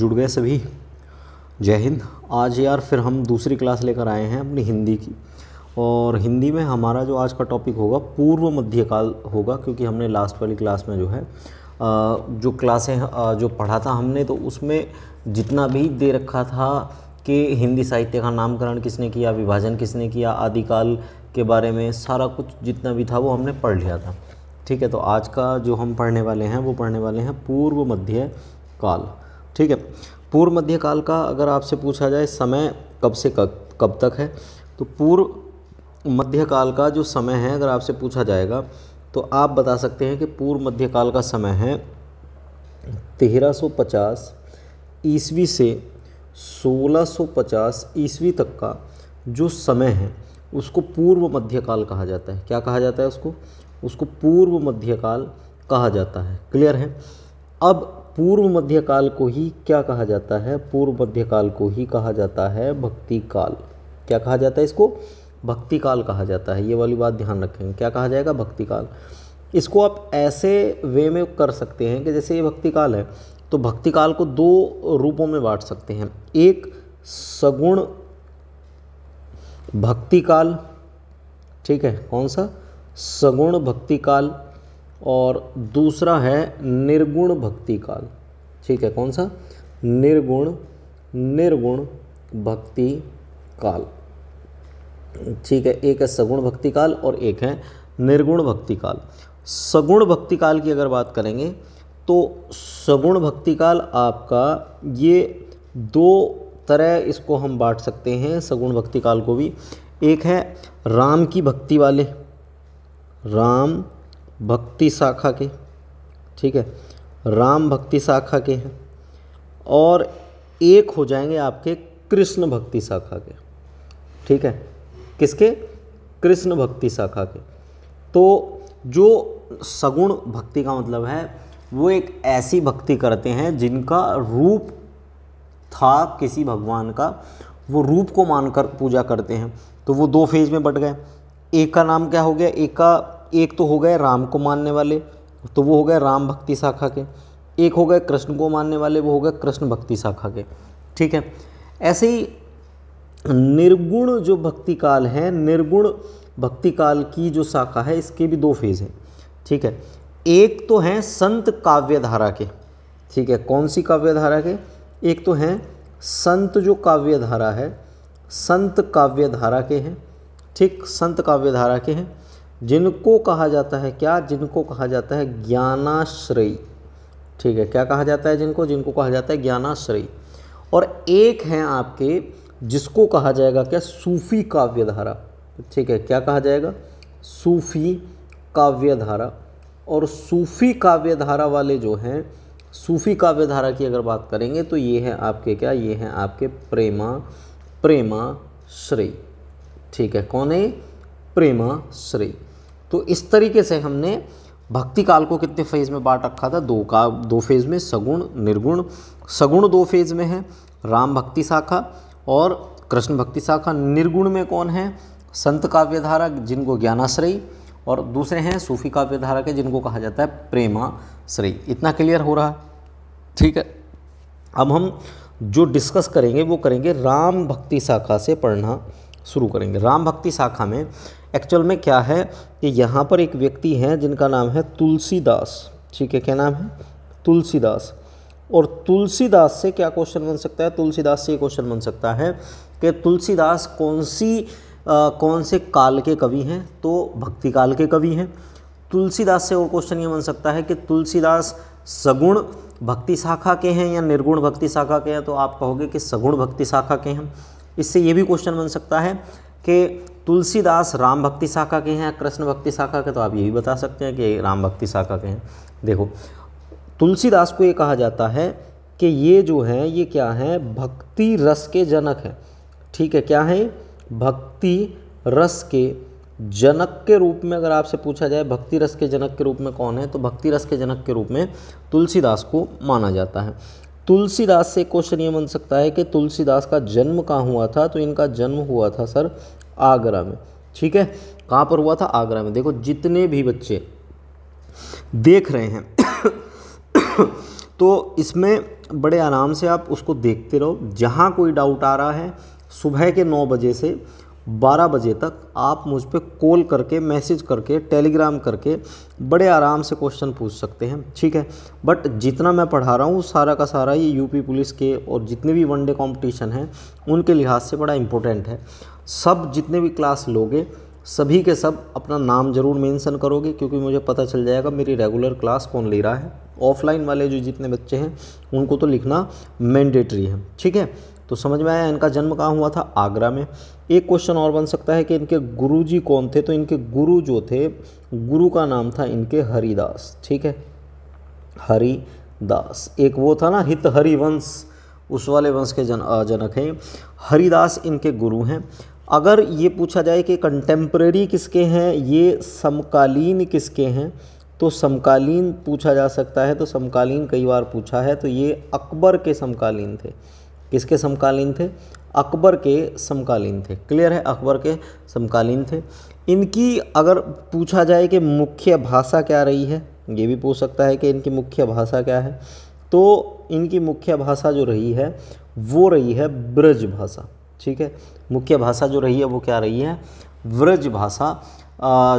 जुड़ गए सभी जय हिंद आज यार फिर हम दूसरी क्लास लेकर आए हैं अपनी हिंदी की और हिंदी में हमारा जो आज का टॉपिक होगा पूर्व मध्यकाल होगा क्योंकि हमने लास्ट वाली क्लास में जो है जो क्लासें जो पढ़ा था हमने तो उसमें जितना भी दे रखा था कि हिंदी साहित्य का नामकरण किसने किया विभाजन किसने किया आदिकाल के बारे में सारा कुछ जितना भी था वो हमने पढ़ लिया था ठीक है तो आज का जो हम पढ़ने वाले हैं वो पढ़ने वाले हैं पूर्व मध्य काल ठीक है पूर्व मध्यकाल का अगर आपसे पूछा जाए समय कब से कब कब तक है तो पूर्व मध्यकाल का जो समय है अगर आपसे पूछा जाएगा तो आप बता सकते हैं कि पूर्व मध्यकाल का समय है 1350 ईस्वी से 1650 ईस्वी तक का जो समय है उसको पूर्व मध्यकाल कहा जाता है क्या कहा जाता है उसको उसको पूर्व मध्यकाल कहा जाता है क्लियर है अब पूर्व मध्यकाल को ही क्या कहा जाता है पूर्व मध्यकाल को ही कहा जाता है भक्ति काल क्या कहा जाता है इसको भक्ति काल कहा जाता है ये वाली बात ध्यान रखेंगे क्या कहा जाएगा भक्ति काल इसको आप ऐसे वे में कर सकते हैं कि जैसे ये भक्ति काल है तो भक्ति काल को दो रूपों में बांट सकते हैं एक सगुण भक्ति काल ठीक है कौन सा सगुण भक्ति काल और दूसरा है निर्गुण भक्ति काल ठीक है कौन सा निर्गुण निर्गुण भक्ति काल ठीक है एक है सगुण भक्ति काल और एक है निर्गुण भक्ति काल सगुण भक्ति काल की अगर बात करेंगे तो सगुण भक्ति काल आपका ये दो तरह इसको हम बांट सकते हैं सगुण भक्ति काल को भी एक है राम की भक्ति वाले राम भक्ति शाखा के ठीक है राम भक्ति शाखा के हैं और एक हो जाएंगे आपके कृष्ण भक्ति शाखा के ठीक है किसके कृष्ण भक्ति शाखा के तो जो सगुण भक्ति का मतलब है वो एक ऐसी भक्ति करते हैं जिनका रूप था किसी भगवान का वो रूप को मानकर पूजा करते हैं तो वो दो फेज में बट गए एक का नाम क्या हो गया एक का एक तो हो गए राम को मानने वाले तो वो हो गए राम भक्ति शाखा के एक हो गए कृष्ण को मानने वाले वो हो गए कृष्ण भक्ति शाखा के ठीक है ऐसे ही निर्गुण जो भक्ति काल है निर्गुण भक्ति काल की जो शाखा है इसके भी दो फेज हैं ठीक है एक तो हैं संत काव्य धारा के ठीक है कौन सी काव्य धारा के एक तो हैं संत जो काव्य धारा है संत काव्य धारा के हैं ठीक संत काव्य धारा के हैं जिनको कहा जाता है क्या जिनको कहा जाता है ज्ञानाश्रयी ठीक है क्या कहा जाता है जिनको जिनको कहा जाता है ज्ञानाश्रयी और एक हैं आपके जिसको कहा जाएगा क्या सूफी काव्य धारा ठीक है क्या कहा जाएगा सूफी काव्य धारा और सूफी काव्य धारा वाले जो हैं सूफी काव्य धारा की अगर बात करेंगे तो ये हैं आपके क्या ये हैं आपके प्रेमा प्रेमा श्री ठीक है कौन है प्रेमा श्री तो इस तरीके से हमने भक्ति काल को कितने फेज़ में बांट रखा था दो का दो फेज़ में सगुण निर्गुण सगुण दो फेज़ में है राम भक्ति शाखा और कृष्ण भक्ति शाखा निर्गुण में कौन है संत काव्यधारा जिनको ज्ञानाश्रयी और दूसरे हैं सूफी काव्यधारा के जिनको कहा जाता है प्रेमाश्रयी इतना क्लियर हो रहा है ठीक है अब हम जो डिस्कस करेंगे वो करेंगे राम भक्ति शाखा से पढ़ना शुरू करेंगे राम भक्ति शाखा में एक्चुअल में क्या है कि यहाँ पर एक व्यक्ति हैं जिनका नाम है तुलसीदास ठीक है क्या नाम है तुलसीदास और तुलसीदास से क्या क्वेश्चन बन सकता है तुलसीदास से ये क्वेश्चन बन सकता है कि तुलसीदास कौन सी आ, कौन से काल के कवि हैं तो भक्ति काल के कवि हैं तुलसीदास से और क्वेश्चन ये बन सकता है कि तुलसीदास सगुण भक्ति शाखा के हैं या निर्गुण भक्ति शाखा के हैं तो आप कहोगे कि सगुण भक्ति शाखा के हैं इससे ये भी क्वेश्चन बन सकता है कि तुलसीदास राम भक्ति शाखा के हैं कृष्ण भक्ति शाखा के तो आप ये भी बता सकते हैं कि राम भक्ति शाखा के हैं देखो तुलसीदास को ये कहा जाता है कि ये जो हैं ये क्या हैं भक्ति रस के जनक हैं ठीक है क्या है भक्ति रस के जनक के रूप में अगर आपसे पूछा जाए भक्ति रस के जनक के रूप में कौन है तो भक्ति रस के जनक के रूप में तुलसीदास को माना जाता है तुलसीदास से क्वेश्चन ये बन सकता है कि तुलसीदास का जन्म कहाँ हुआ था तो इनका जन्म हुआ था सर आगरा में ठीक है कहाँ पर हुआ था आगरा में देखो जितने भी बच्चे देख रहे हैं तो इसमें बड़े आराम से आप उसको देखते रहो जहाँ कोई डाउट आ रहा है सुबह के नौ बजे से बारह बजे तक आप मुझ पर कॉल करके मैसेज करके टेलीग्राम करके बड़े आराम से क्वेश्चन पूछ सकते हैं ठीक है बट जितना मैं पढ़ा रहा हूँ सारा का सारा ये यूपी पुलिस के और जितने भी वनडे कंपटीशन हैं उनके लिहाज से बड़ा इंपॉर्टेंट है सब जितने भी क्लास लोगे सभी के सब अपना नाम ज़रूर मेंशन करोगे क्योंकि मुझे पता चल जाएगा मेरी रेगुलर क्लास कौन ले रहा है ऑफलाइन वाले जो जितने बच्चे हैं उनको तो लिखना मैंडेटरी है ठीक है तो समझ में आया इनका जन्म कहाँ हुआ था आगरा में एक क्वेश्चन और बन सकता है कि इनके गुरु जी कौन थे तो इनके गुरु जो थे गुरु का नाम था इनके हरिदास ठीक है हरिदास एक वो था ना हित हरिवंश उस वाले वंश के जन जनक हैं हरिदास इनके गुरु हैं अगर ये पूछा जाए कि कंटेम्प्रेरी किसके हैं ये समकालीन किसके हैं तो समकालीन पूछा जा सकता है तो समकालीन कई बार पूछा है तो ये अकबर के समकालीन थे किसके समकालीन थे अकबर के समकालीन थे क्लियर है अकबर के समकालीन थे इनकी अगर पूछा जाए कि मुख्य भाषा क्या रही है ये भी पूछ सकता है कि इनकी मुख्य भाषा क्या है तो इनकी मुख्य भाषा जो रही है वो रही है ब्रज भाषा ठीक है मुख्य भाषा जो रही है वो क्या रही है व्रज भाषा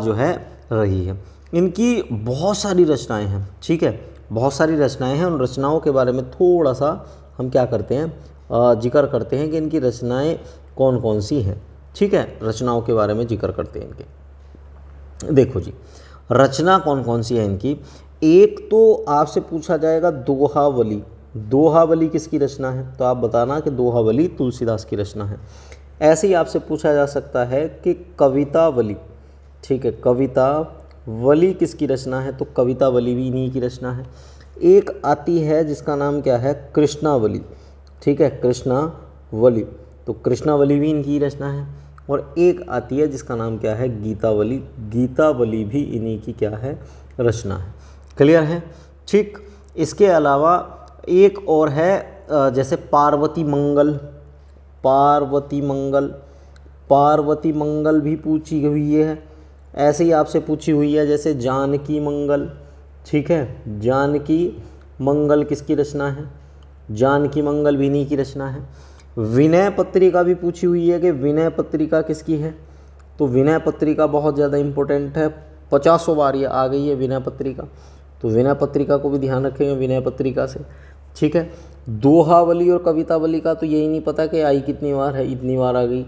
जो है रही है इनकी बहुत सारी रचनाएं हैं ठीक है बहुत सारी रचनाएं हैं उन रचनाओं के बारे में थोड़ा सा हम क्या करते हैं जिक्र करते हैं कि इनकी रचनाएं कौन कौन सी हैं ठीक है रचनाओं के बारे में जिक्र करते हैं इनके देखो जी रचना कौन कौन सी है इनकी एक तो आपसे पूछा जाएगा दोहावली दोहावली किसकी रचना है तो आप बताना कि दोहावली तुलसीदास की रचना है ऐसे ही आपसे पूछा जा सकता है कि कवितावली ठीक है कविता वली किसकी रचना है तो कवितावली भी इन्हीं की रचना है एक आती है जिसका नाम क्या है कृष्णावली ठीक है कृष्णावली तो कृष्णावली भी इनकी रचना है और एक आती है जिसका नाम क्या है गीतावली गीतावली भी इन्हीं की क्या है रचना है क्लियर है ठीक इसके अलावा एक और है जैसे पार्वती मंगल पार्वती मंगल पार्वती मंगल भी पूछी हुई है ऐसे ही आपसे पूछी हुई है जैसे जानकी मंगल ठीक है जानकी मंगल किसकी रचना है जानकी मंगल विनी की रचना है विनय पत्रिका भी पूछी हुई है कि विनय पत्रिका किसकी है तो विनय पत्रिका बहुत ज़्यादा इम्पोर्टेंट है पचासों बार ये आ गई है विनय पत्रिका तो विनय पत्रिका को भी ध्यान रखेंगे विनय पत्रिका से ठीक है दोहावली और कवितावली का तो यही नहीं पता कि आई कितनी बार है इतनी बार आ गई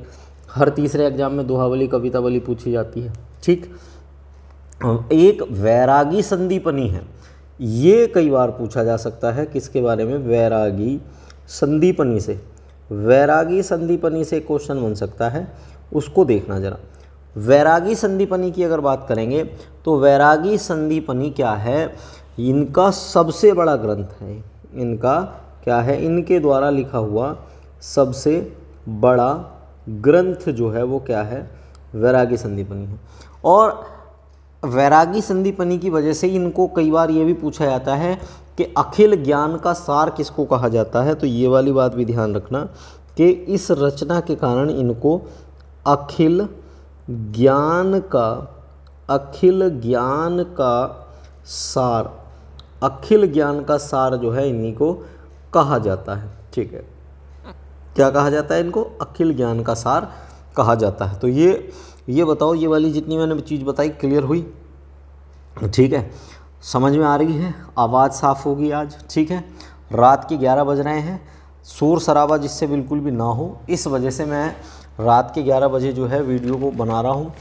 हर तीसरे एग्जाम में दोहावली कवितावली पूछी जाती है ठीक एक वैरागी संदीपनी है ये कई बार पूछा जा सकता है किसके बारे में वैरागी संदीपनी से वैरागी संदीपनी से क्वेश्चन बन सकता है उसको देखना ज़रा वैरागी संदीपनी की अगर बात करेंगे तो वैरागी संदीपनी क्या है इनका सबसे बड़ा ग्रंथ है इनका क्या है इनके द्वारा लिखा हुआ सबसे बड़ा ग्रंथ जो है वो क्या है वैरागी संधिपनी है और वैरागी संधिपनी की वजह से इनको कई बार ये भी पूछा जाता है कि अखिल ज्ञान का सार किसको कहा जाता है तो ये वाली बात भी ध्यान रखना कि इस रचना के कारण इनको अखिल ज्ञान का अखिल ज्ञान का सार अखिल ज्ञान का सार जो है इन्हीं को कहा जाता है ठीक है क्या कहा जाता है इनको अखिल ज्ञान का सार कहा जाता है तो ये ये बताओ ये वाली जितनी मैंने चीज़ बताई क्लियर हुई ठीक है समझ में आ रही है आवाज़ साफ़ होगी आज ठीक है रात के ग्यारह बज रहे हैं शोर शराबा जिससे बिल्कुल भी ना हो इस वजह से मैं रात के ग्यारह बजे जो है वीडियो को बना रहा हूँ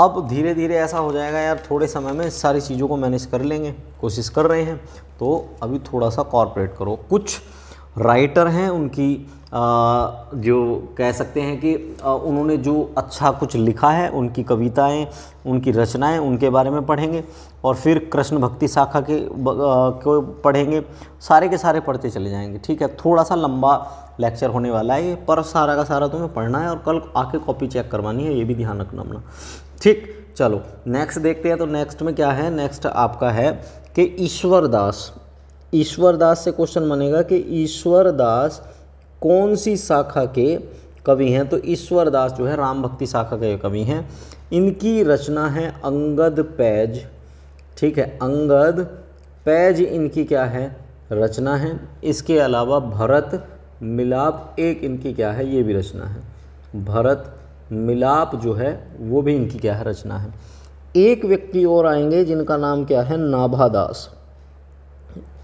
अब धीरे धीरे ऐसा हो जाएगा यार थोड़े समय में सारी चीज़ों को मैनेज कर लेंगे कोशिश कर रहे हैं तो अभी थोड़ा सा कॉरपोरेट करो कुछ राइटर हैं उनकी आ, जो कह सकते हैं कि आ, उन्होंने जो अच्छा कुछ लिखा है उनकी कविताएं उनकी रचनाएं उनके बारे में पढ़ेंगे और फिर कृष्ण भक्ति शाखा के को पढ़ेंगे सारे के सारे पढ़ते चले जाएंगे ठीक है थोड़ा सा लंबा लेक्चर होने वाला है ये पर सारा का सारा तुम्हें पढ़ना है और कल आके कॉपी चेक करवानी है ये भी ध्यान रखना अपना ठीक चलो नेक्स्ट देखते हैं तो नेक्स्ट में क्या है नेक्स्ट आपका है कि ईश्वरदास ईश्वरदास से क्वेश्चन बनेगा कि ईश्वरदास कौन सी शाखा के कवि हैं तो ईश्वरदास जो है राम भक्ति शाखा के कवि हैं इनकी रचना है अंगद पैज ठीक है अंगद पैज इनकी क्या है रचना है इसके अलावा भरत मिलाप एक इनकी क्या है ये भी रचना है भरत मिलाप जो है वो भी इनकी क्या है रचना है एक व्यक्ति और आएंगे जिनका नाम क्या है नाभादास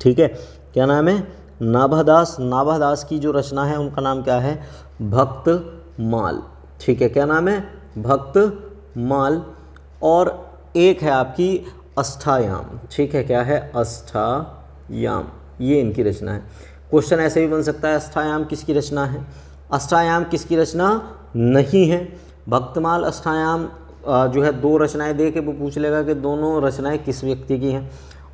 ठीक है क्या नाम है नाभादास नाभादास की जो रचना है उनका नाम क्या है भक्त माल ठीक है क्या नाम है भक्त माल और एक है आपकी अष्टायाम ठीक है क्या है अष्टायाम ये इनकी रचना है क्वेश्चन ऐसे भी बन सकता है अष्टायाम किसकी रचना है अष्टायाम किसकी रचना नहीं है भक्तमाल अष्टायाम जो है दो रचनाएं दे के वो पूछ लेगा कि दोनों रचनाएं किस व्यक्ति की हैं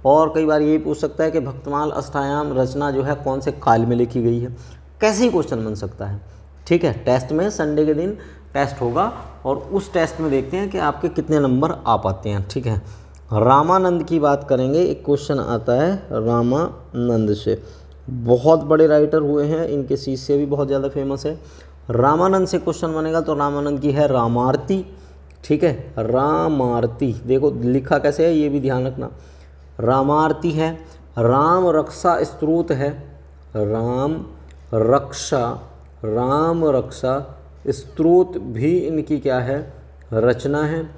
और कई बार ये पूछ सकता है कि भक्तमाल अष्टायाम रचना जो है कौन से काल में लिखी गई है कैसे ही क्वेश्चन बन सकता है ठीक है टेस्ट में संडे के दिन टेस्ट होगा और उस टेस्ट में देखते हैं कि आपके कितने नंबर आ पाते हैं ठीक है रामानंद की बात करेंगे एक क्वेश्चन आता है रामानंद से बहुत बड़े राइटर हुए हैं इनके शीष्य भी बहुत ज़्यादा फेमस है रामानंद से क्वेश्चन बनेगा तो रामानंद की है रामारती ठीक है रामारती देखो लिखा कैसे है ये भी ध्यान रखना रामारती है राम रक्षा स्त्रोत है राम रक्षा राम रक्षा स्त्रोत भी इनकी क्या है रचना है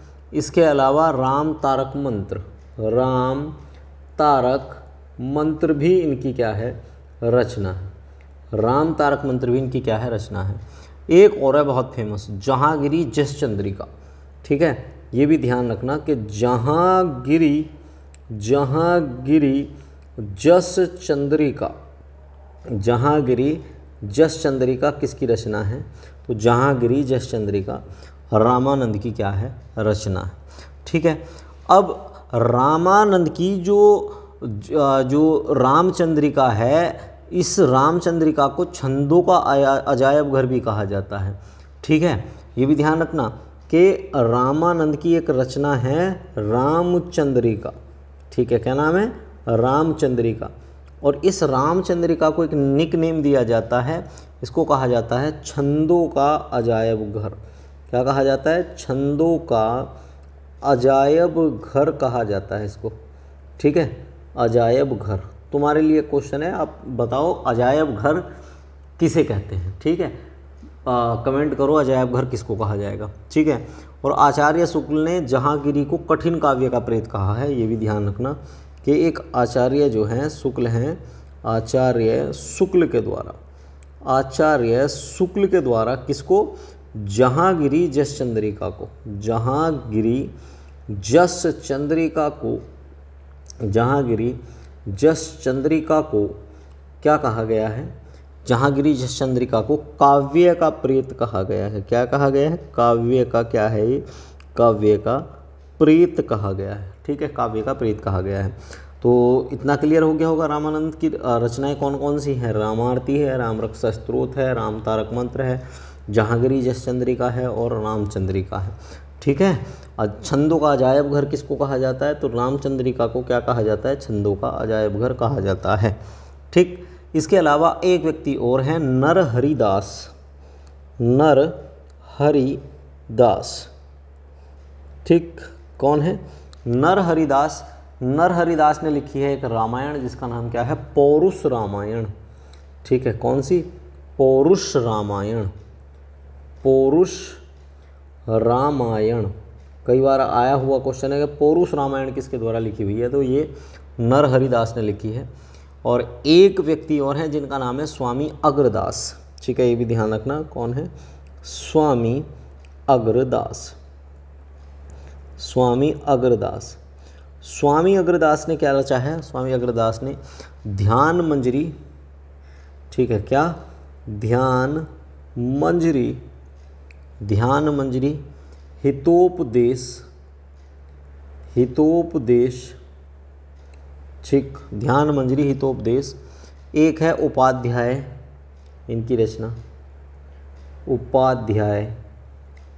इसके अलावा राम तारक मंत्र राम तारक मंत्र भी इनकी क्या है रचना राम तारक भी की क्या है रचना है एक और है बहुत फेमस जहांगीरी जस चंद्रिका ठीक है ये भी ध्यान रखना कि जहांगीरी जहांगीरी जस चंद्रिका जहांगीरी जस चंद्रिका किसकी रचना है तो जहांगीरी जस चंद्रिका रामानंद की क्या है रचना है ठीक है अब रामानंद की जो जो रामचंद्रिका है इस रामचंद्रिका को छंदों का अजायब घर भी कहा जाता है ठीक है ये भी ध्यान रखना कि रामानंद की एक रचना है रामचंद्रिका ठीक है क्या नाम है रामचंद्रिका और इस रामचंद्रिका को एक निक नेम दिया जाता है इसको कहा जाता है छंदों का अजायब घर क्या कहा जाता है छंदों का अजायब घर कहा जाता है इसको ठीक है अजायब घर तुम्हारे लिए क्वेश्चन है आप बताओ अजायब घर किसे कहते हैं ठीक है आ, कमेंट करो अजायब घर किसको कहा जाएगा ठीक है और आचार्य शुक्ल ने जहांगीरी को कठिन काव्य का प्रेत कहा है ये भी ध्यान रखना कि एक आचार्य जो हैं शुक्ल हैं आचार्य शुक्ल के द्वारा आचार्य शुक्ल के द्वारा किसको जहांगीरी जस चंद्रिका को जहांगीरी जस चंद्रिका को जहांगीरी जस चंद्रिका को क्या कहा गया है जहांगीरी जस चंद्रिका को काव्य का प्रेत कहा गया है क्या कहा गया है काव्य का क्या है ये काव्य का प्रेत कहा गया है ठीक है काव्य का प्रेत कहा गया है तो इतना क्लियर हो गया होगा रामानंद की रचनाएं कौन कौन सी हैं रामारती है राम रक्षा स्त्रोत है राम तारक मंत्र है जस चंद्रिका है और रामचंद्रिका है ठीक है और छंदों का अजायब घर किसको कहा जाता है तो रामचंद्रिका को क्या कहा जाता है छंदों का अजायब घर कहा जाता है ठीक इसके अलावा एक व्यक्ति और हैं नर हरिदास नर हरिदास ठीक कौन है नर हरिदास नर हरिदास ने लिखी है एक रामायण जिसका नाम क्या है पौरुष रामायण ठीक है कौन सी पौरुष रामायण पौरुष रामायण कई बार आया हुआ क्वेश्चन है कि पौरुष रामायण किसके द्वारा लिखी हुई है तो ये नर हरिदास ने लिखी है और एक व्यक्ति और हैं जिनका नाम है स्वामी अग्रदास ठीक है ये भी ध्यान रखना कौन है स्वामी अग्रदास स्वामी अग्रदास स्वामी अग्रदास ने क्या रचा है स्वामी अग्रदास ने ध्यान मंजरी ठीक है क्या ध्यान मंजरी ध्यान मंजरी हितोपदेश हितोपदेश ठीक ध्यान मंजरी हितोपदेश एक है उपाध्याय इनकी रचना उपाध्याय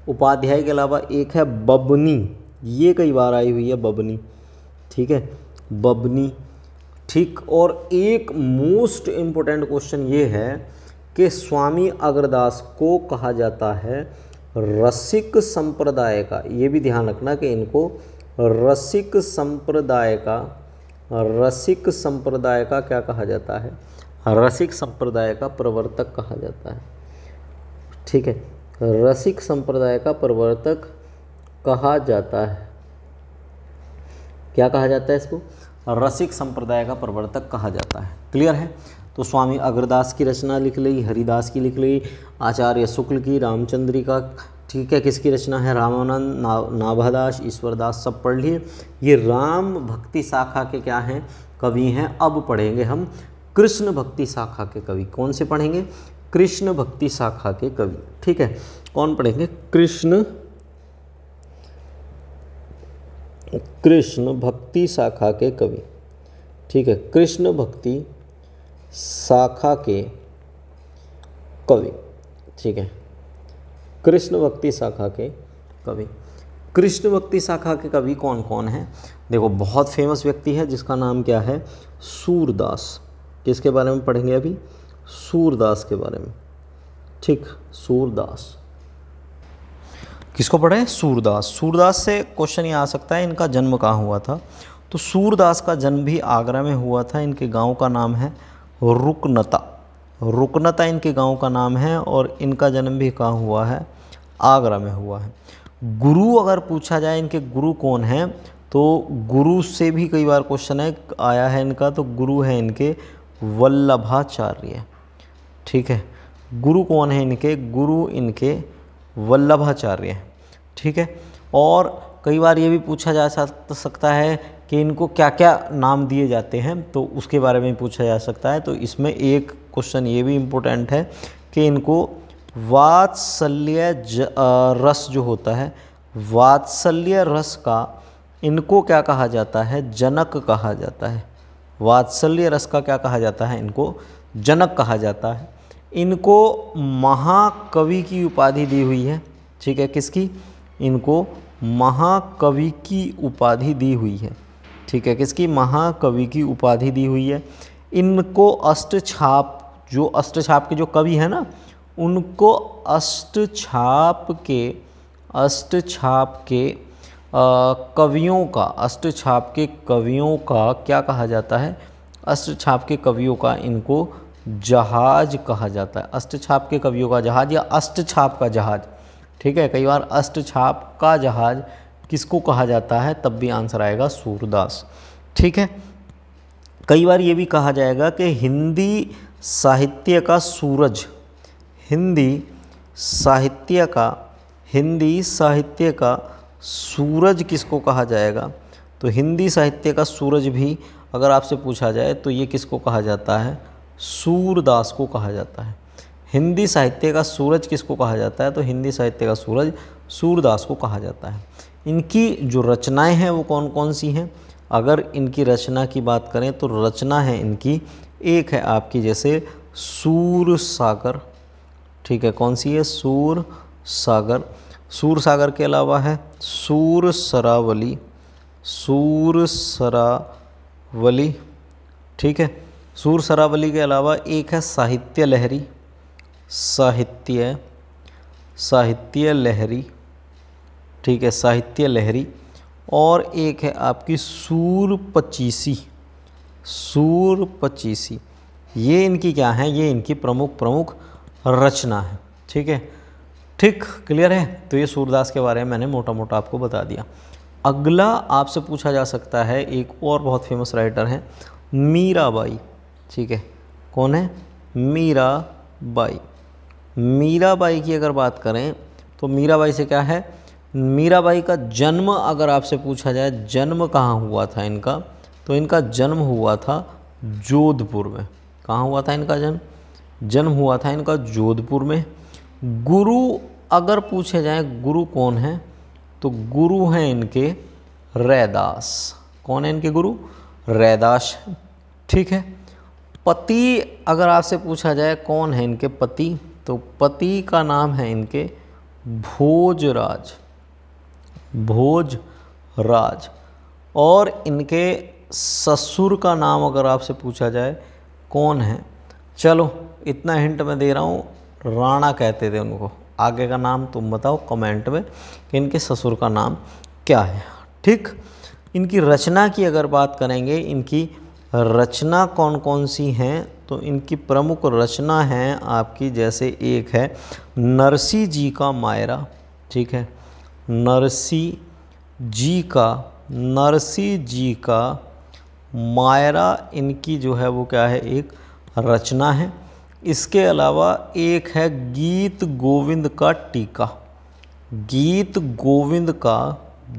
उपाध्याय के अलावा एक है बबनी ये कई बार आई हुई है बबनी ठीक है बबनी ठीक और एक मोस्ट इम्पोर्टेंट क्वेश्चन ये है कि स्वामी अग्रदास को कहा जाता है रसिक संप्रदाय का ये भी ध्यान रखना कि इनको रसिक संप्रदाय का रसिक संप्रदाय का क्या कहा जाता है रसिक संप्रदाय का प्रवर्तक कहा जाता है ठीक है रसिक संप्रदाय का प्रवर्तक कहा जाता है क्या कहा जाता है इसको रसिक संप्रदाय का प्रवर्तक कहा जाता है क्लियर है तो स्वामी अग्रदास की रचना लिख ली हरिदास की लिख ली आचार्य शुक्ल की रामचंद्रिका ठीक है किसकी रचना है रामानंद ना, नाभादास ईश्वरदास सब पढ़ लिए ये राम भक्ति शाखा के क्या हैं कवि हैं अब पढ़ेंगे हम कृष्ण भक्ति शाखा के कवि कौन से पढ़ेंगे कृष्ण भक्ति शाखा के कवि ठीक है कौन पढ़ेंगे कृष्ण कृष्ण भक्ति शाखा के कवि ठीक है कृष्ण भक्ति शाखा के कवि ठीक है कृष्ण भक्ति शाखा के कवि कृष्ण भक्ति शाखा के कवि कौन कौन है देखो बहुत फेमस व्यक्ति है जिसका नाम क्या है सूरदास किसके बारे में पढ़ेंगे अभी सूरदास के बारे में ठीक सूरदास किसको पढ़े सूरदास सूरदास से क्वेश्चन ये आ सकता है इनका जन्म कहाँ हुआ था तो सूरदास का जन्म भी आगरा में हुआ था इनके गांव का नाम है रुकनता रुकनता इनके गांव का नाम है और इनका जन्म भी कहाँ हुआ है आगरा में हुआ है गुरु अगर पूछा जाए इनके गुरु कौन हैं तो गुरु से भी कई बार क्वेश्चन है आया है इनका तो गुरु है इनके वल्लभाचार्य ठीक है गुरु कौन है इनके गुरु इनके वल्लभाचार्य ठीक है और कई बार ये भी पूछा जा सकता है कि इनको क्या क्या नाम दिए जाते हैं तो उसके बारे में पूछा जा सकता है तो इसमें एक क्वेश्चन ये भी इम्पोर्टेंट है कि इनको वात्सल्य रस जो होता है वात्सल्य रस का इनको क्या कहा जाता है जनक कहा जाता है वात्सल्य रस का क्या कहा जाता है इनको जनक कहा जाता है इनको महाकवि की उपाधि दी हुई है ठीक है किसकी इनको महाकवि की उपाधि दी हुई है ठीक है किसकी महाकवि की उपाधि दी हुई है इनको अष्ट छाप जो अष्ट छाप के जो कवि हैं ना उनको अष्ट छाप के अष्ट छाप के कवियों का अष्ट छाप के कवियों का क्या कहा जाता है अष्ट छाप के कवियों का इनको जहाज कहा जाता है अष्ट छाप के कवियों का जहाज या अष्ट छाप का जहाज ठीक है कई बार अष्ट छाप का जहाज किसको कहा जाता है तब भी आंसर आएगा सूरदास ठीक है कई बार ये भी कहा जाएगा कि हिंदी साहित्य का सूरज हिंदी साहित्य का हिंदी साहित्य का सूरज किसको कहा जाएगा तो हिंदी साहित्य का सूरज भी अगर आपसे पूछा जाए तो ये किसको कहा जाता है सूरदास को कहा जाता है हिंदी साहित्य का सूरज किसको कहा जाता है तो हिंदी साहित्य का सूरज सूरदास को कहा जाता है इनकी जो रचनाएं हैं वो कौन कौन सी हैं अगर इनकी रचना की बात करें तो रचना है इनकी एक है आपकी जैसे सूर सागर ठीक है कौन सी है सूर सागर सूर सागर के अलावा है सूर सरावली सूर सरावली ठीक है सूर सरावली के अलावा एक है साहित्य लहरी साहित्य साहित्य लहरी ठीक है साहित्य लहरी और एक है आपकी सूर पचीसी सूर पचीसी ये इनकी क्या है ये इनकी प्रमुख प्रमुख रचना है ठीक है ठीक क्लियर है तो ये सूरदास के बारे में मैंने मोटा मोटा आपको बता दिया अगला आपसे पूछा जा सकता है एक और बहुत फेमस राइटर हैं मीराबाई ठीक है कौन है मीराबाई मीराबाई की अगर बात करें तो मीराबाई से क्या है मीराबाई का जन्म अगर आपसे पूछा जाए जन्म कहाँ हुआ था इनका तो इनका जन्म हुआ था जोधपुर में कहाँ हुआ था इनका जन्म जन्म हुआ था इनका जोधपुर में गुरु अगर पूछे जाए गुरु कौन है तो गुरु हैं इनके रैदास कौन है इनके गुरु रैदास ठीक है पति अगर आपसे पूछा जाए कौन है इनके पति तो पति का नाम है इनके भोजराज भोज राज और इनके ससुर का नाम अगर आपसे पूछा जाए कौन है चलो इतना हिंट मैं दे रहा हूँ राणा कहते थे उनको आगे का नाम तुम बताओ कमेंट में कि इनके ससुर का नाम क्या है ठीक इनकी रचना की अगर बात करेंगे इनकी रचना कौन कौन सी हैं तो इनकी प्रमुख रचना हैं आपकी जैसे एक है नरसी जी का मायरा ठीक है नरसी जी का नरसी जी का मायरा इनकी जो है वो क्या है एक रचना है इसके अलावा एक है गीत गोविंद का टीका गीत गोविंद का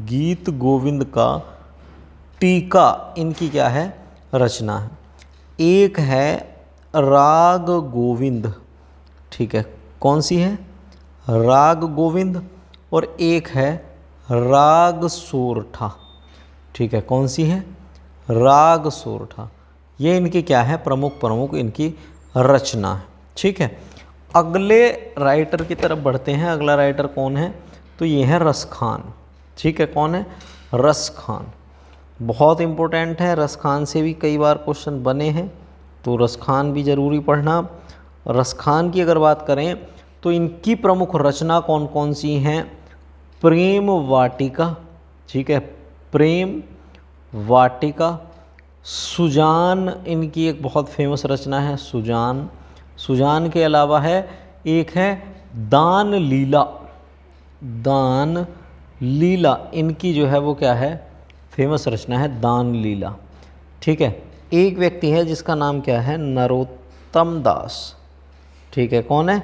गीत गोविंद का टीका इनकी क्या है रचना है एक है राग गोविंद ठीक है कौन सी है राग गोविंद और एक है राग सोरठा ठीक है कौन सी है राग सोरठा ये इनकी क्या है प्रमुख प्रमुख इनकी रचना है ठीक है अगले राइटर की तरफ बढ़ते हैं अगला राइटर कौन है तो ये है रस खान ठीक है कौन है रस खान बहुत इम्पोर्टेंट है रस खान से भी कई बार क्वेश्चन बने हैं तो रस खान भी ज़रूरी पढ़ना रस खान की अगर बात करें तो इनकी प्रमुख रचना कौन कौन सी हैं प्रेम वाटिका ठीक है प्रेम वाटिका सुजान इनकी एक बहुत फेमस रचना है सुजान सुजान के अलावा है एक है दान लीला दान लीला इनकी जो है वो क्या है फेमस रचना है दान लीला ठीक है एक व्यक्ति है जिसका नाम क्या है नरोत्तम दास ठीक है कौन है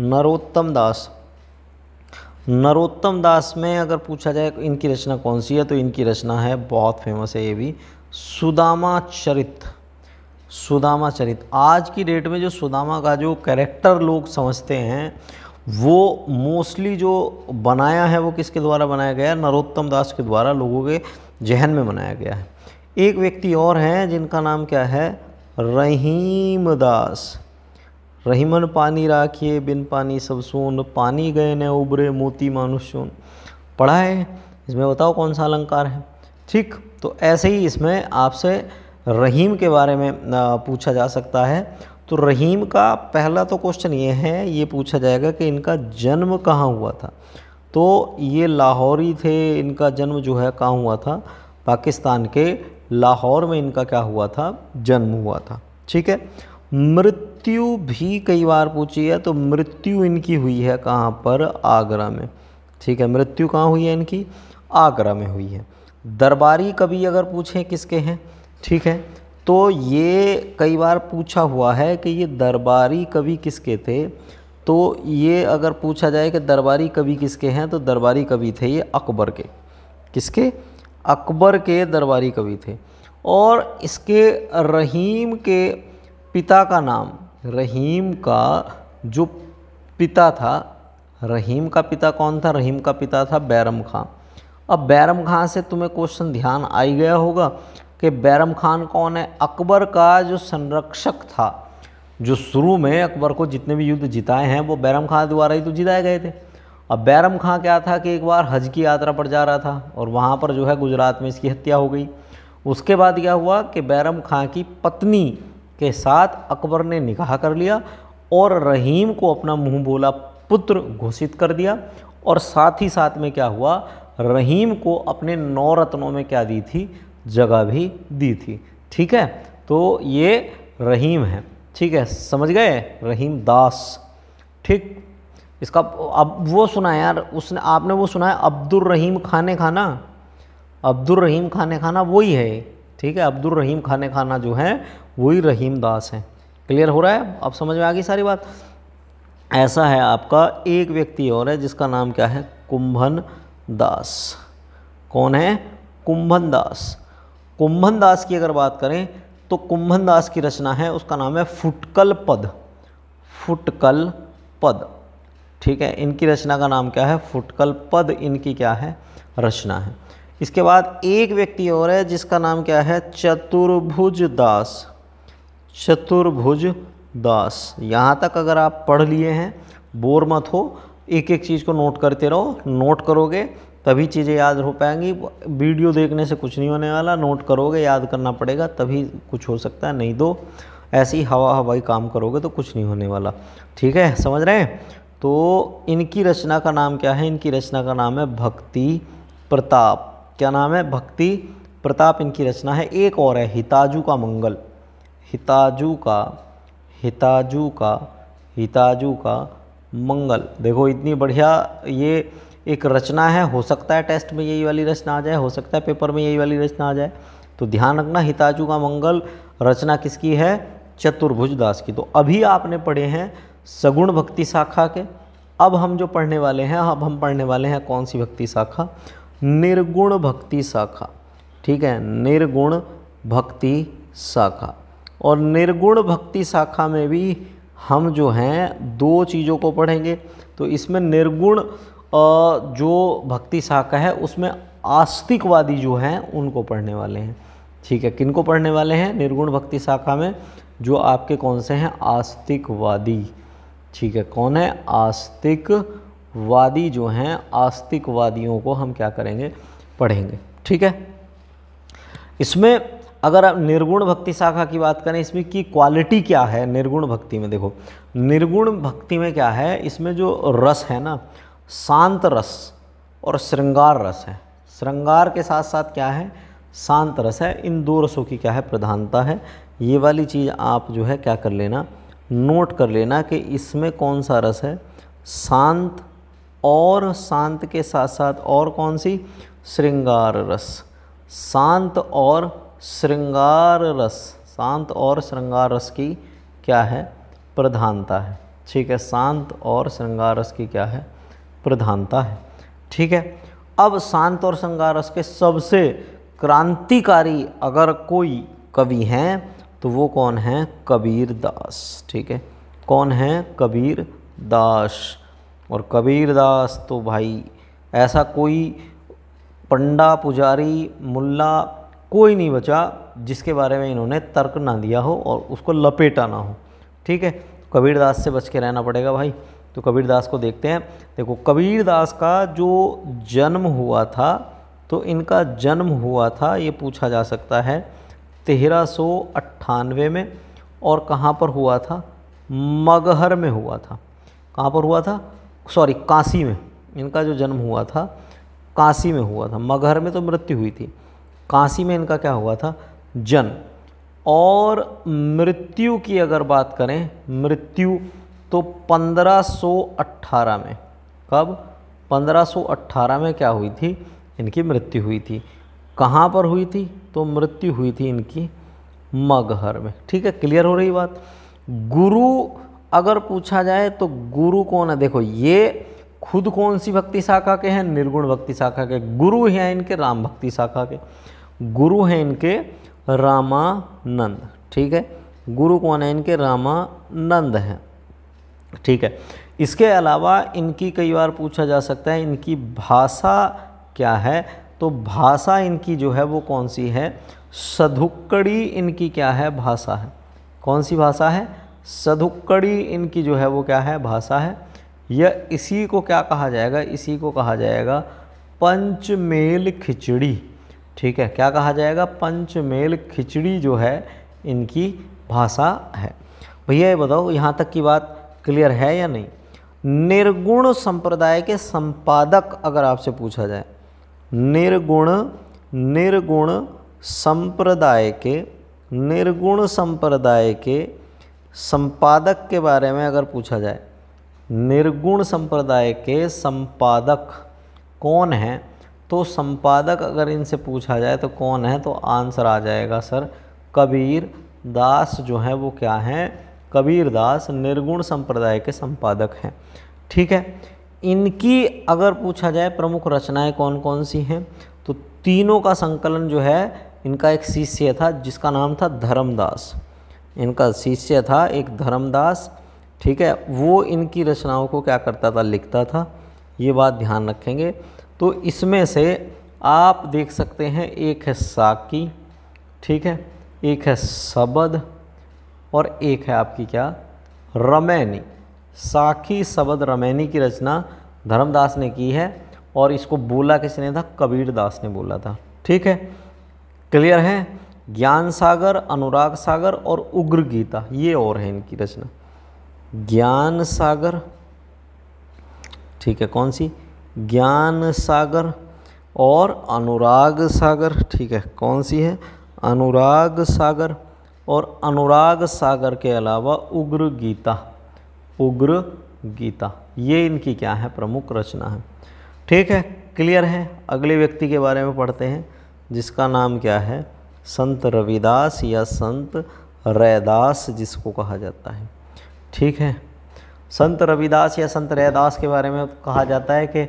नरोत्तम दास नरोत्तम दास में अगर पूछा जाए इनकी रचना कौन सी है तो इनकी रचना है बहुत फेमस है ये भी सुदामा चरित सुदामा चरित आज की डेट में जो सुदामा का जो कैरेक्टर लोग समझते हैं वो मोस्टली जो बनाया है वो किसके द्वारा बनाया गया है नरोत्तम दास के द्वारा लोगों के जहन में बनाया गया है एक व्यक्ति और हैं जिनका नाम क्या है रहीम दास रहीमन पानी राखिए बिन पानी सब सुन पानी गए न उबरे मोती मानुष्यून पढ़ा है इसमें बताओ कौन सा अलंकार है ठीक तो ऐसे ही इसमें आपसे रहीम के बारे में पूछा जा सकता है तो रहीम का पहला तो क्वेश्चन ये है ये पूछा जाएगा कि इनका जन्म कहाँ हुआ था तो ये लाहौरी थे इनका जन्म जो है कहाँ हुआ था पाकिस्तान के लाहौर में इनका क्या हुआ था जन्म हुआ था ठीक है मृत मृत्यु भी कई बार पूछी है तो मृत्यु इनकी हुई है कहाँ पर आगरा में ठीक है मृत्यु कहाँ हुई है इनकी आगरा में हुई है दरबारी कभी अगर पूछें किसके हैं ठीक है तो ये कई बार पूछा हुआ है कि ये दरबारी कवि किसके थे तो ये अगर पूछा जाए कि दरबारी कवि किसके हैं तो दरबारी कवि थे ये अकबर के किसके अकबर के दरबारी कवि थे और इसके रहीम के पिता का नाम रहीम का जो पिता था रहीम का पिता कौन था रहीम का पिता था बैरम खां अब बैरम खां से तुम्हें क्वेश्चन ध्यान आ ही गया होगा कि बैरम खान कौन है अकबर का जो संरक्षक था जो शुरू में अकबर को जितने भी युद्ध जिताए हैं वो बैरम खां द्वारा ही तो जिताए गए थे अब बैरम खां क्या था कि एक बार हज की यात्रा पर जा रहा था और वहाँ पर जो है गुजरात में इसकी हत्या हो गई उसके बाद क्या हुआ कि बैरम खां की पत्नी के साथ अकबर ने निकाह कर लिया और रहीम को अपना मुँह बोला पुत्र घोषित कर दिया और साथ ही साथ में क्या हुआ रहीम को अपने नौ रत्नों में क्या दी थी जगह भी दी थी ठीक है तो ये रहीम है ठीक है समझ गए रहीम दास ठीक इसका अब वो सुना यार उसने आपने वो सुना है अब्दुल रहीम खाने खाना अब्दुल रहीम खाने खाना वही है ठीक है अब्दुल रहीम खाने खाना जो है वही रहीम दास हैं क्लियर हो रहा है अब समझ में आ गई सारी बात ऐसा है आपका एक व्यक्ति और है जिसका नाम क्या है कुंभन दास कौन है कुंभन दास कुंभन दास की अगर बात करें तो कुंभन दास की रचना है उसका नाम है फुटकल पद फुटकल पद ठीक है इनकी रचना का नाम क्या है फुटकल पद इनकी क्या है रचना है इसके बाद एक व्यक्ति और है जिसका नाम क्या है चतुर्भुज दास चतुर्भुज दास यहाँ तक अगर आप पढ़ लिए हैं बोर मत हो एक एक चीज़ को नोट करते रहो नोट करोगे तभी चीज़ें याद हो पाएंगी वीडियो देखने से कुछ नहीं होने वाला नोट करोगे याद करना पड़ेगा तभी कुछ हो सकता है नहीं दो तो ऐसी हवा हवाई काम करोगे तो कुछ नहीं होने वाला ठीक है समझ रहे हैं तो इनकी रचना का नाम क्या है इनकी रचना का नाम है भक्ति प्रताप क्या नाम है भक्ति प्रताप इनकी रचना है एक और है हिताजू का मंगल हिताजू का हिताजू का हिताजू का मंगल देखो इतनी बढ़िया ये एक रचना है हो सकता है टेस्ट में यही वाली रचना आ जाए हो सकता है पेपर में यही वाली रचना आ जाए तो ध्यान रखना हिताजू का मंगल रचना किसकी है चतुर्भुज दास की तो अभी आपने पढ़े हैं सगुण भक्ति शाखा के अब हम जो पढ़ने वाले हैं अब हम पढ़ने वाले हैं कौन सी भक्ति शाखा निर्गुण भक्ति शाखा ठीक है निर्गुण भक्ति शाखा और निर्गुण भक्ति शाखा में भी हम जो हैं दो चीज़ों को पढ़ेंगे तो इसमें निर्गुण जो भक्ति शाखा है उसमें आस्तिकवादी जो हैं उनको पढ़ने वाले हैं ठीक है किनको पढ़ने वाले हैं निर्गुण भक्ति शाखा में जो आपके कौन से हैं आस्तिकवादी ठीक है कौन है आस्तिक वादी जो हैं आस्तिक वादियों को हम क्या करेंगे पढ़ेंगे ठीक है इसमें अगर आप निर्गुण भक्ति शाखा की बात करें इसमें की क्वालिटी क्या है निर्गुण भक्ति में देखो निर्गुण भक्ति में क्या है इसमें जो रस है ना शांत रस और श्रृंगार रस है श्रृंगार के साथ साथ क्या है शांत रस है इन दो रसों की क्या है प्रधानता है ये वाली चीज़ आप जो है क्या कर लेना नोट कर लेना कि इसमें कौन सा रस है शांत और शांत के साथ साथ और कौन सी श्रृंगार रस शांत और श्रृंगार रस शांत और श्रृंगार रस की क्या है प्रधानता है ठीक है शांत और श्रृंगार रस की क्या है प्रधानता है ठीक है अब शांत और श्रृंगार रस के सबसे क्रांतिकारी अगर कोई कवि हैं तो वो कौन है कबीर दास ठीक है कौन है कबीर दास और कबीरदास तो भाई ऐसा कोई पंडा पुजारी मुल्ला कोई नहीं बचा जिसके बारे में इन्होंने तर्क ना दिया हो और उसको लपेटा ना हो ठीक है कबीरदास से बच के रहना पड़ेगा भाई तो कबीरदास को देखते हैं देखो कबीरदास का जो जन्म हुआ था तो इनका जन्म हुआ था ये पूछा जा सकता है तेरह में और कहाँ पर हुआ था मगहर में हुआ था कहाँ पर हुआ था सॉरी काशी में इनका जो जन्म हुआ था काशी में हुआ था मगहर में तो मृत्यु हुई थी काशी में इनका क्या हुआ था जन्म और मृत्यु की अगर बात करें मृत्यु तो 1518 में कब 1518 में क्या हुई थी इनकी मृत्यु हुई थी कहाँ पर हुई थी तो मृत्यु हुई थी इनकी मगहर में ठीक है क्लियर हो रही बात गुरु अगर पूछा जाए तो गुरु कौन है देखो ये खुद कौन सी भक्ति शाखा के हैं निर्गुण भक्ति शाखा के गुरु हैं इनके राम भक्ति शाखा के गुरु हैं इनके रामानंद ठीक है गुरु कौन है इनके रामानंद हैं ठीक है इसके अलावा इनकी कई बार पूछा जा सकता है इनकी भाषा क्या है तो भाषा इनकी जो है वो कौन सी है सधुक्कड़ी इनकी क्या है भाषा है कौन सी भाषा है सधुक्कड़ी इनकी जो है वो क्या है भाषा है या इसी को क्या कहा जाएगा इसी को कहा जाएगा पंचमेल खिचड़ी ठीक है क्या कहा जाएगा पंचमेल खिचड़ी जो है इनकी भाषा है भैया ये बताओ यहाँ तक की बात क्लियर है या नहीं निर्गुण संप्रदाय के संपादक अगर आपसे पूछा जाए निर्गुण निर्गुण संप्रदाय के निर्गुण संप्रदाय के संपादक के बारे में अगर पूछा जाए निर्गुण संप्रदाय के संपादक कौन हैं तो संपादक अगर इनसे पूछा जाए तो कौन है तो आंसर आ जाएगा सर कबीर दास जो है वो क्या हैं कबीर दास निर्गुण संप्रदाय के संपादक हैं ठीक है इनकी अगर पूछा जाए प्रमुख रचनाएं कौन कौन सी हैं तो तीनों का संकलन जो है इनका एक शिष्य था जिसका नाम था धर्मदास इनका शिष्य था एक धर्मदास ठीक है वो इनकी रचनाओं को क्या करता था लिखता था ये बात ध्यान रखेंगे तो इसमें से आप देख सकते हैं एक है साकी ठीक है एक है सबद और एक है आपकी क्या रमैनी साखी सबद रमैनी की रचना धर्मदास ने की है और इसको बोला किसने था कबीरदास ने बोला था ठीक है क्लियर है ज्ञान सागर अनुराग सागर और उग्र गीता ये और है इनकी रचना ज्ञान सागर ठीक है कौन सी ज्ञान सागर और अनुराग सागर ठीक है कौन सी है अनुराग सागर और अनुराग सागर के अलावा उग्र गीता उग्र गीता ये इनकी क्या है प्रमुख रचना है ठीक है क्लियर है अगले व्यक्ति के बारे में पढ़ते हैं जिसका नाम क्या है संत रविदास या संत रैदास जिसको कहा जाता है ठीक है संत रविदास या संत रैदास के बारे में कहा जाता है कि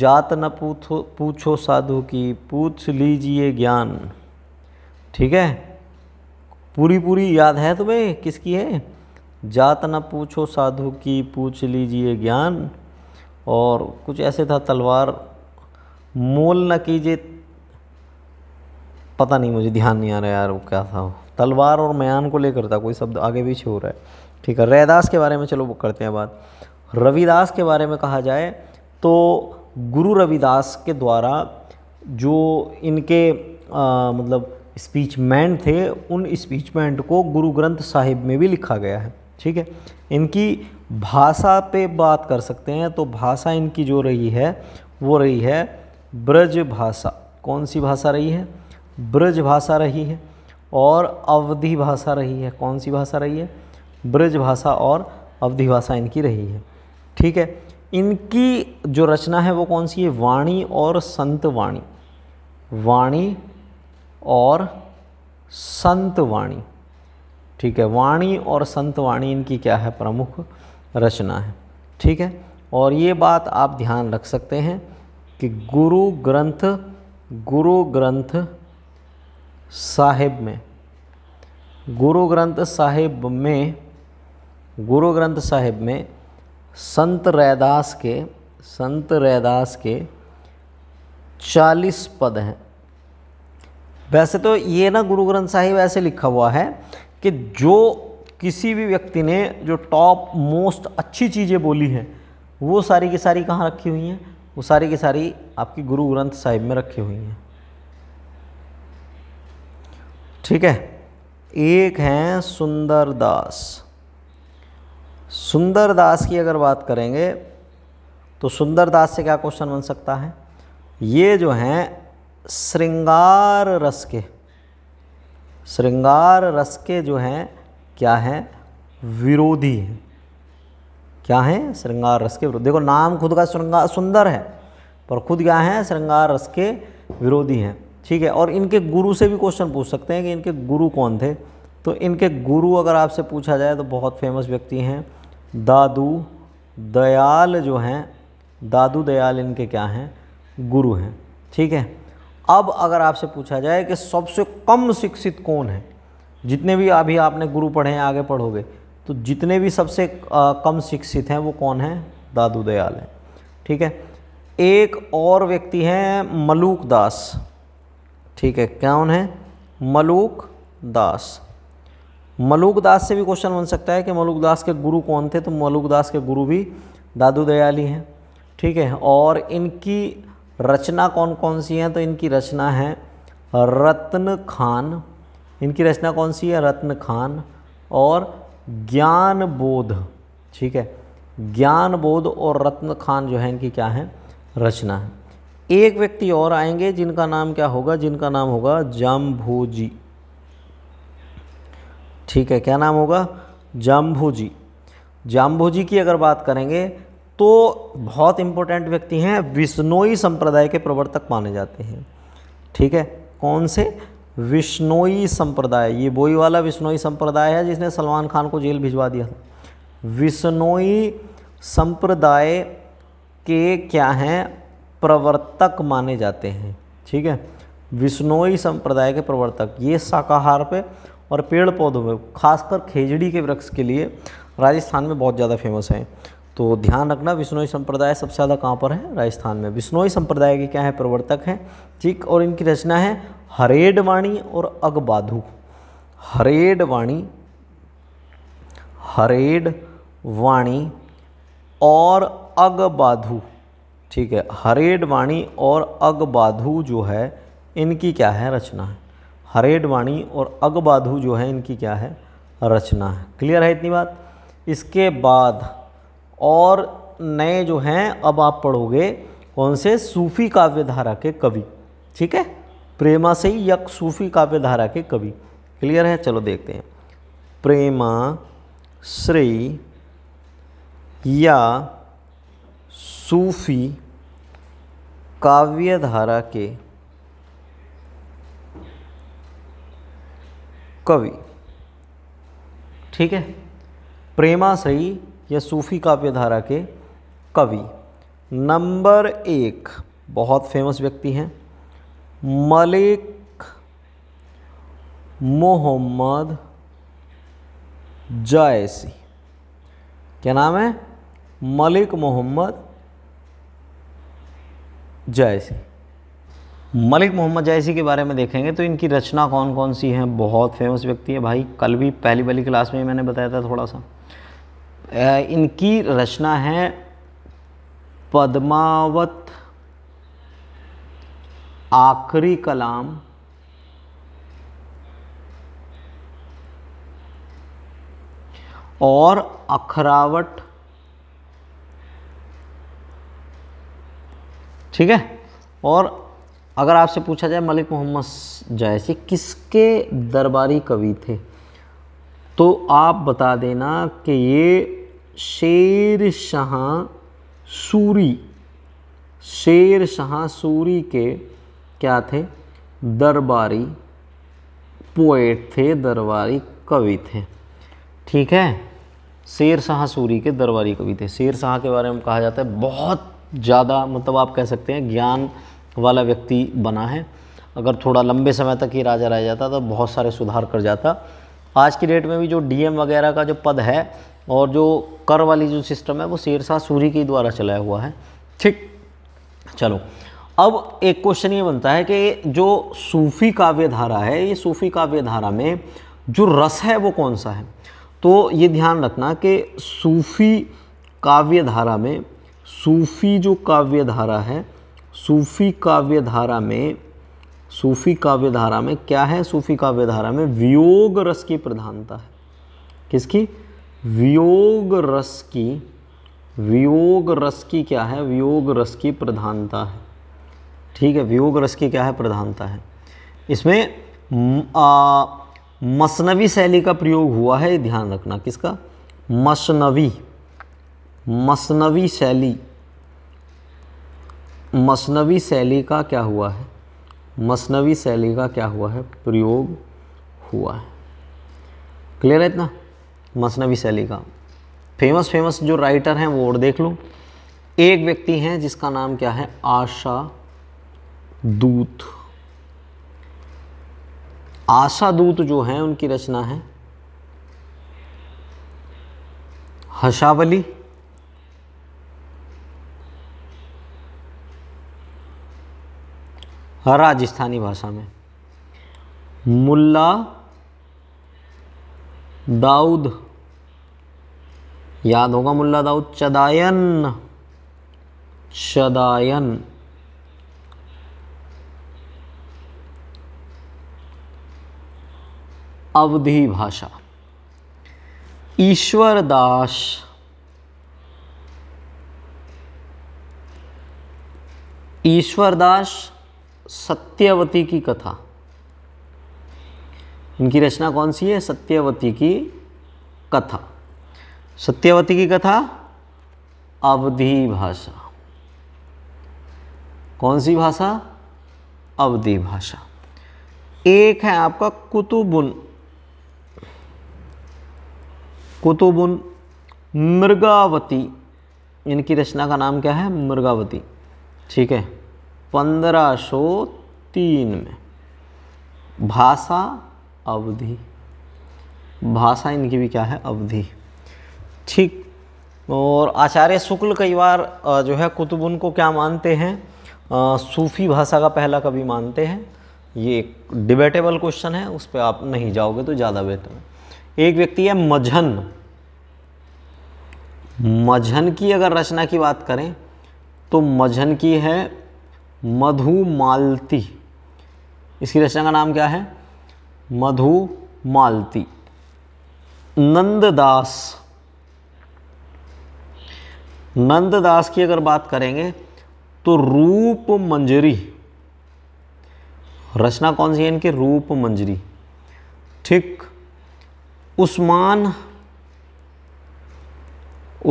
जात न पूछो पूछो साधु की पूछ लीजिए ज्ञान ठीक है पूरी पूरी याद है तुम्हें किसकी है जात न पूछो साधु की पूछ लीजिए ज्ञान और कुछ ऐसे था तलवार मोल न कीजिए पता नहीं मुझे ध्यान नहीं आ रहा यार वो क्या था तलवार और मयान को लेकर था कोई शब्द आगे पीछे हो रहा है ठीक है रैदास के बारे में चलो करते हैं बात रविदास के बारे में कहा जाए तो गुरु रविदास के द्वारा जो इनके आ, मतलब स्पीच थे उन स्पीच को गुरु ग्रंथ साहिब में भी लिखा गया है ठीक है इनकी भाषा पे बात कर सकते हैं तो भाषा इनकी जो रही है वो रही है ब्रज भाषा कौन सी भाषा रही है ब्रज भाषा रही है और अवधि भाषा रही है कौन सी भाषा रही है ब्रज भाषा और अवधि भाषा इनकी रही है ठीक है इनकी जो रचना है वो कौन सी है वाणी और संत वाणी वाणी और संत वाणी ठीक है वाणी और संत वाणी इनकी क्या है प्रमुख रचना है ठीक है और ये बात आप ध्यान रख सकते हैं कि गुरु ग्रंथ गुरु ग्रंथ साहिब में गुरु ग्रंथ साहिब में गुरु ग्रंथ साहिब में संत रैदास के संत रैदास के चालीस पद हैं वैसे तो ये ना गुरु ग्रंथ साहिब ऐसे लिखा हुआ है कि जो किसी भी व्यक्ति ने जो टॉप मोस्ट अच्छी चीज़ें बोली हैं वो सारी की सारी कहाँ रखी हुई हैं वो सारी की सारी आपकी गुरु ग्रंथ साहिब में रखी हुई हैं ठीक है एक हैं सुंदरदास सुंदरदास की अगर बात करेंगे तो सुंदरदास से क्या क्वेश्चन बन सकता है ये जो हैं श्रृंगार रस के श्रृंगार रस के जो हैं क्या हैं विरोधी हैं क्या हैं श्रृंगार रस के विरोधी देखो नाम खुद का श्रृंगार सुंदर है पर खुद क्या हैं श्रृंगार रस के विरोधी हैं ठीक है और इनके गुरु से भी क्वेश्चन पूछ सकते हैं कि इनके गुरु कौन थे तो इनके गुरु अगर आपसे पूछा जाए तो बहुत फेमस व्यक्ति हैं दादू दयाल जो हैं दादू दयाल इनके क्या हैं गुरु हैं ठीक है अब अगर आपसे पूछा जाए कि सबसे कम शिक्षित कौन है जितने भी अभी आपने गुरु पढ़े हैं आगे पढ़ोगे तो जितने भी सबसे कम शिक्षित हैं वो कौन हैं दादू दयाल हैं ठीक है एक और व्यक्ति हैं मलूक दास ठीक है कौन है मलूक दास मलूक दास से भी क्वेश्चन बन सकता है कि मलूक दास के गुरु कौन थे तो मलूक दास के गुरु भी दादू दयाली हैं ठीक है और इनकी रचना कौन कौन सी है तो इनकी रचना है रत्न खान इनकी रचना कौन सी है रत्न खान और ज्ञान बोध ठीक है ज्ञान बोध और रत्न खान जो है इनकी क्या है रचना है एक व्यक्ति और आएंगे जिनका नाम क्या होगा जिनका नाम होगा जाम्भूजी ठीक है क्या नाम होगा जाम्भूजी जाम्भूजी की अगर बात करेंगे तो बहुत इंपॉर्टेंट व्यक्ति हैं विष्णोई संप्रदाय के प्रवर्तक माने जाते हैं ठीक है कौन से विष्णोई संप्रदाय ये बोई वाला विष्णोई संप्रदाय है जिसने सलमान खान को जेल भिजवा दिया था विष्णोई संप्रदाय के क्या हैं प्रवर्तक माने जाते हैं ठीक है विष्णोई संप्रदाय के प्रवर्तक ये शाकाहार पे और पेड़ पौधों में खासकर खेजड़ी के वृक्ष के लिए राजस्थान में बहुत ज़्यादा फेमस है तो ध्यान रखना विष्णोई संप्रदाय सबसे ज़्यादा कहाँ पर है राजस्थान में विष्णोई संप्रदाय के क्या है प्रवर्तक हैं ठीक और इनकी रचना है हरेड वाणी और अगबाधु हरेड वाणी हरेड वाणी और अगबाधु ठीक है हरेड वाणी और अगबाधु जो है इनकी क्या है रचना है हरेड वाणी और अगबाधु जो है इनकी क्या है रचना है क्लियर है इतनी बात इसके बाद और नए जो हैं अब आप पढ़ोगे कौन से सूफ़ी काव्य धारा के कवि ठीक है प्रेमा से ही यक सूफ़ी काव्य धारा के कवि क्लियर है चलो देखते हैं प्रेमा श्री या सूफ़ी काव्य धारा के कवि ठीक है प्रेमा सही या सूफ़ी काव्य धारा के कवि नंबर एक बहुत फेमस व्यक्ति हैं मलिक मोहम्मद जायसी क्या नाम है मलिक मोहम्मद जायसी मलिक मोहम्मद जायसी के बारे में देखेंगे तो इनकी रचना कौन कौन सी है बहुत फेमस व्यक्ति है भाई कल भी पहली पहली क्लास में मैंने बताया था थोड़ा सा इनकी रचना है पद्मावत आखिरी कलाम और अखरावट ठीक है और अगर आपसे पूछा जाए मलिक मोहम्मद जायसी किसके दरबारी कवि थे तो आप बता देना कि ये शेर शाह सूरी शेर शाह सूरी के क्या थे दरबारी पोएट थे दरबारी कवि थे ठीक है शेर शाह सूरी के दरबारी कवि थे शेर शाह के बारे में कहा जाता है बहुत ज़्यादा मतलब आप कह सकते हैं ज्ञान वाला व्यक्ति बना है अगर थोड़ा लंबे समय तक ये राजा रह जाता तो बहुत सारे सुधार कर जाता आज की डेट में भी जो डीएम वगैरह का जो पद है और जो कर वाली जो सिस्टम है वो शेरशाह सूरी के द्वारा चलाया हुआ है ठीक चलो अब एक क्वेश्चन ये बनता है कि जो सूफ़ी काव्य धारा है ये सूफ़ी काव्य धारा में जो रस है वो कौन सा है तो ये ध्यान रखना कि सूफ़ी काव्य धारा में सूफ़ी जो काव्य धारा है सूफ़ी काव्य धारा में सूफ़ी काव्य धारा में क्या है सूफ़ी काव्य धारा में वियोग रस की प्रधानता है किसकी वियोग रस की वियोग रस की क्या है वियोग रस की प्रधानता है ठीक है वियोग रस की क्या है प्रधानता है इसमें आ, मसनवी शैली का प्रयोग हुआ है ध्यान रखना किसका मसनवी मसनवी शैली मसनवी शैली का क्या हुआ है मसनवी शैली का क्या हुआ है प्रयोग हुआ है क्लियर है इतना मसनवी शैली का फेमस फेमस जो राइटर हैं वो और देख लो एक व्यक्ति हैं जिसका नाम क्या है आशा दूत आशा दूत जो है उनकी रचना है हशावली राजस्थानी भाषा में मुल्ला दाऊद याद होगा मुल्ला दाऊद चदायन चदायन अवधि भाषा ईश्वरदास ईश्वरदास सत्यवती की कथा इनकी रचना कौन सी है सत्यवती की कथा सत्यवती की कथा अवधि भाषा कौन सी भाषा अवधि भाषा एक है आपका कुतुबुन कुतुबुन मृगावती इनकी रचना का नाम क्या है मृगावती ठीक है 1503 में भाषा अवधि भाषा इनकी भी क्या है अवधि ठीक और आचार्य शुक्ल कई बार जो है कुतुबुन को क्या मानते हैं सूफी भाषा का पहला कवि मानते हैं ये एक डिबेटेबल क्वेश्चन है उस पर आप नहीं जाओगे तो ज़्यादा बेहतर है एक व्यक्ति है मझन मझन की अगर रचना की बात करें तो मझन की है मधुमालती इसकी रचना का नाम क्या है मधुमालती नंददास नंददास की अगर बात करेंगे तो रूप मंजरी रचना कौन सी है इनकी रूप मंजरी ठीक उस्मान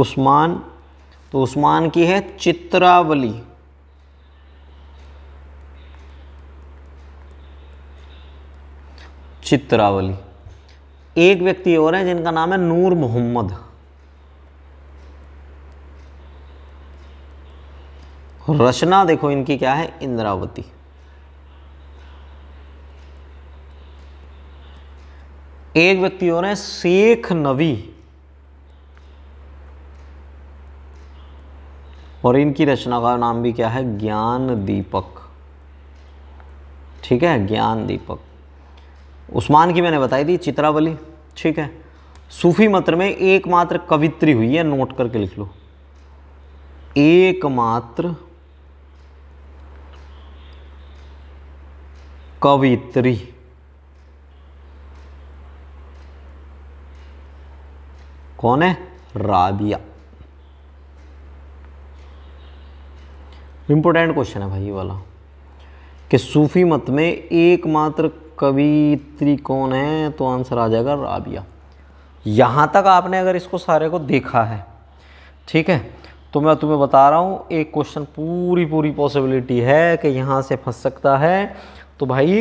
उस्मान तो उस्मान की है चित्रावली चित्रावली एक व्यक्ति और है जिनका नाम है नूर मोहम्मद रचना देखो इनकी क्या है इंद्रावती एक व्यक्ति और है शेख नवी और इनकी रचना का नाम भी क्या है ज्ञान दीपक ठीक है ज्ञान दीपक उस्मान की मैंने बताई दी चित्रावली ठीक है सूफी मत में एकमात्र कवित्री हुई है नोट करके लिख लो एकमात्र कवित्री कौन है राबिया इंपोर्टेंट क्वेश्चन है भाई वाला कि सूफी मत में एकमात्र कवित्री कौन है तो आंसर आ जाएगा राबिया यहाँ तक आपने अगर इसको सारे को देखा है ठीक है तो मैं तुम्हें बता रहा हूँ एक क्वेश्चन पूरी पूरी पॉसिबिलिटी है कि यहाँ से फंस सकता है तो भाई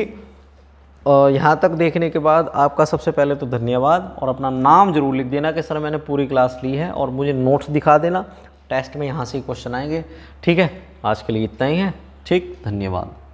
यहाँ तक देखने के बाद आपका सबसे पहले तो धन्यवाद और अपना नाम जरूर लिख देना कि सर मैंने पूरी क्लास ली है और मुझे नोट्स दिखा देना टेस्ट में यहाँ से ही क्वेश्चन आएंगे ठीक है आज के लिए इतना ही है ठीक धन्यवाद